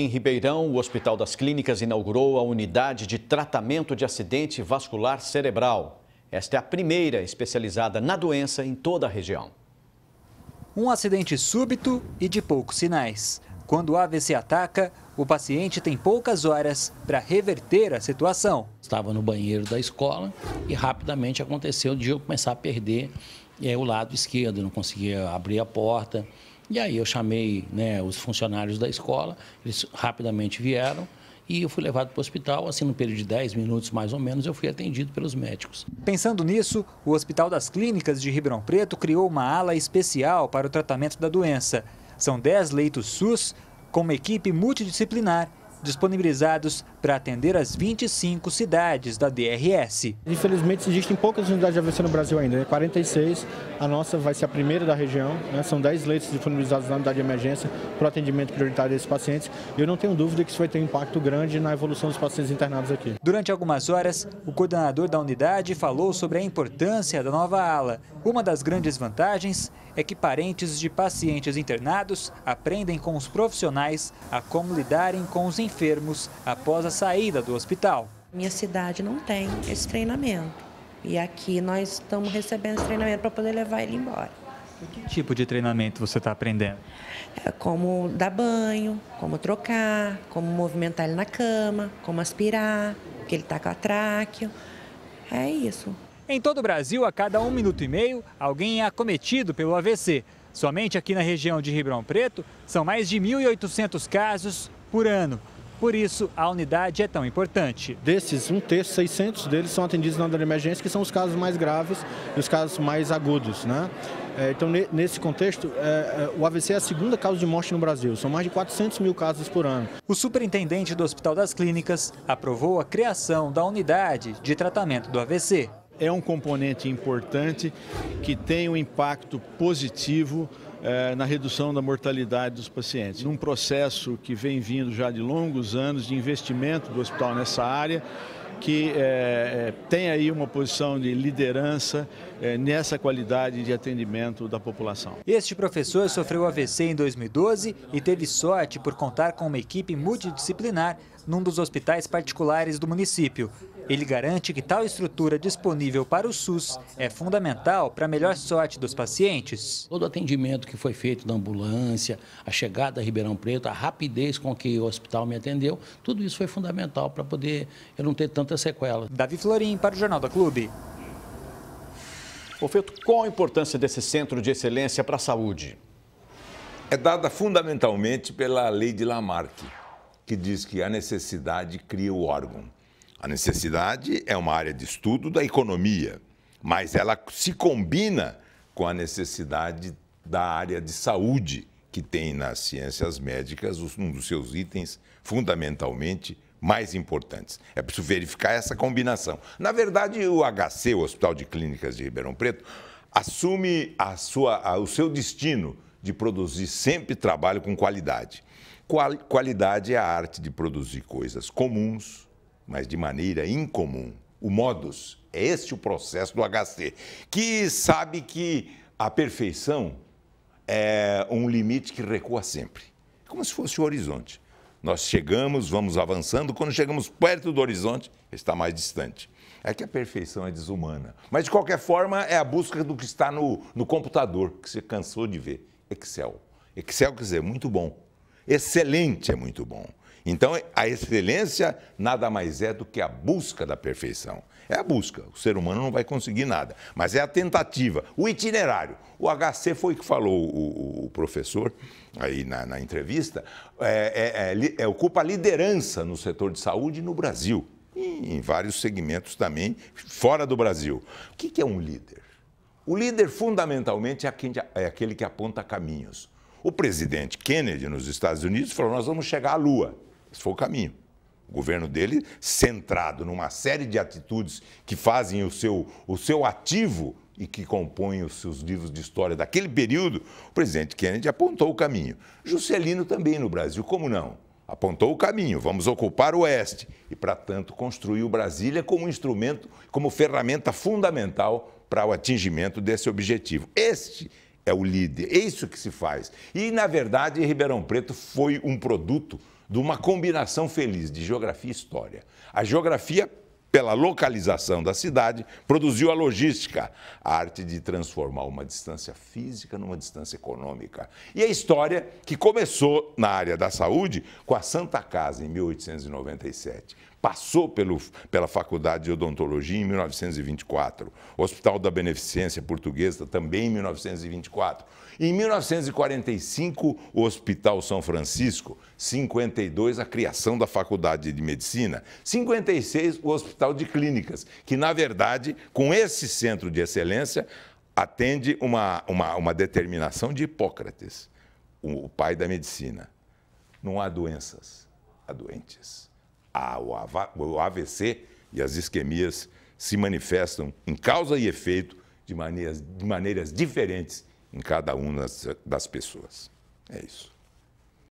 Em Ribeirão, o Hospital das Clínicas inaugurou a unidade de tratamento de acidente vascular cerebral. Esta é a primeira especializada na doença em toda a região. Um acidente súbito e de poucos sinais. Quando o AVC ataca, o paciente tem poucas horas para reverter a situação. Estava no banheiro da escola e rapidamente aconteceu de eu começar a perder é, o lado esquerdo, não conseguia abrir a porta. E aí eu chamei né, os funcionários da escola, eles rapidamente vieram e eu fui levado para o hospital, assim, no período de 10 minutos mais ou menos, eu fui atendido pelos médicos. Pensando nisso, o Hospital das Clínicas de Ribeirão Preto criou uma ala especial para o tratamento da doença. São 10 leitos SUS com uma equipe multidisciplinar disponibilizados para atender as 25 cidades da DRS. Infelizmente, existem poucas unidades de AVC no Brasil ainda, né? 46. A nossa vai ser a primeira da região. Né? São 10 leitos disponibilizados na unidade de emergência para o atendimento prioritário desses pacientes. Eu não tenho dúvida que isso vai ter um impacto grande na evolução dos pacientes internados aqui. Durante algumas horas, o coordenador da unidade falou sobre a importância da nova ala. Uma das grandes vantagens é que parentes de pacientes internados aprendem com os profissionais a como lidarem com os enfermos enfermos após a saída do hospital. Minha cidade não tem esse treinamento. E aqui nós estamos recebendo esse treinamento para poder levar ele embora. que tipo de treinamento você está aprendendo? É como dar banho, como trocar, como movimentar ele na cama, como aspirar, porque ele está com a tráqueo. É isso. Em todo o Brasil, a cada um minuto e meio, alguém é acometido pelo AVC. Somente aqui na região de Ribeirão Preto, são mais de 1.800 casos por ano. Por isso, a unidade é tão importante. Desses, um terço, 600 deles são atendidos na unidade de emergência, que são os casos mais graves e os casos mais agudos. Né? É, então, nesse contexto, é, é, o AVC é a segunda causa de morte no Brasil. São mais de 400 mil casos por ano. O superintendente do Hospital das Clínicas aprovou a criação da unidade de tratamento do AVC. É um componente importante que tem um impacto positivo eh, na redução da mortalidade dos pacientes. Num processo que vem vindo já de longos anos de investimento do hospital nessa área, que eh, eh, tem aí uma posição de liderança nessa qualidade de atendimento da população. Este professor sofreu AVC em 2012 e teve sorte por contar com uma equipe multidisciplinar num dos hospitais particulares do município. Ele garante que tal estrutura disponível para o SUS é fundamental para a melhor sorte dos pacientes. Todo o atendimento que foi feito na ambulância, a chegada a Ribeirão Preto, a rapidez com que o hospital me atendeu, tudo isso foi fundamental para poder eu não ter tanta sequela. Davi Florim para o Jornal da Clube. Ô qual a importância desse centro de excelência para a saúde? É dada fundamentalmente pela lei de Lamarck, que diz que a necessidade cria o órgão. A necessidade é uma área de estudo da economia, mas ela se combina com a necessidade da área de saúde, que tem nas ciências médicas um dos seus itens fundamentalmente mais importantes. É preciso verificar essa combinação. Na verdade, o HC, o Hospital de Clínicas de Ribeirão Preto, assume a sua, a, o seu destino de produzir sempre trabalho com qualidade. Qual, qualidade é a arte de produzir coisas comuns, mas de maneira incomum. O modus é este o processo do HC, que sabe que a perfeição é um limite que recua sempre, como se fosse o horizonte. Nós chegamos, vamos avançando, quando chegamos perto do horizonte, está mais distante. É que a perfeição é desumana. Mas, de qualquer forma, é a busca do que está no, no computador, que você cansou de ver. Excel. Excel quer dizer é muito bom. Excelente é muito bom. Então, a excelência nada mais é do que a busca da perfeição. É a busca. O ser humano não vai conseguir nada, mas é a tentativa, o itinerário. O HC foi que falou o, o professor aí na, na entrevista. É, é, é, é, ocupa a liderança no setor de saúde no Brasil e em vários segmentos também fora do Brasil. O que é um líder? O líder fundamentalmente é, é aquele que aponta caminhos. O presidente Kennedy nos Estados Unidos falou: nós vamos chegar à Lua. Esse foi o caminho. O governo dele, centrado numa série de atitudes que fazem o seu, o seu ativo e que compõem os seus livros de história daquele período, o presidente Kennedy apontou o caminho. Juscelino também no Brasil, como não? Apontou o caminho, vamos ocupar o Oeste. E, para tanto, construiu Brasília como instrumento, como ferramenta fundamental para o atingimento desse objetivo. Este é o líder, é isso que se faz. E, na verdade, Ribeirão Preto foi um produto de uma combinação feliz de geografia e história. A geografia, pela localização da cidade, produziu a logística, a arte de transformar uma distância física numa distância econômica. E a história que começou na área da saúde com a Santa Casa em 1897, passou pelo, pela Faculdade de Odontologia em 1924, o Hospital da Beneficência Portuguesa também em 1924. Em 1945, o Hospital São Francisco, 52, a criação da Faculdade de Medicina, 56, o Hospital de Clínicas, que, na verdade, com esse centro de excelência, atende uma, uma, uma determinação de Hipócrates, o, o pai da medicina. Não há doenças, há doentes a, o AVC e as isquemias se manifestam em causa e efeito de maneiras, de maneiras diferentes em cada uma das, das pessoas. É isso.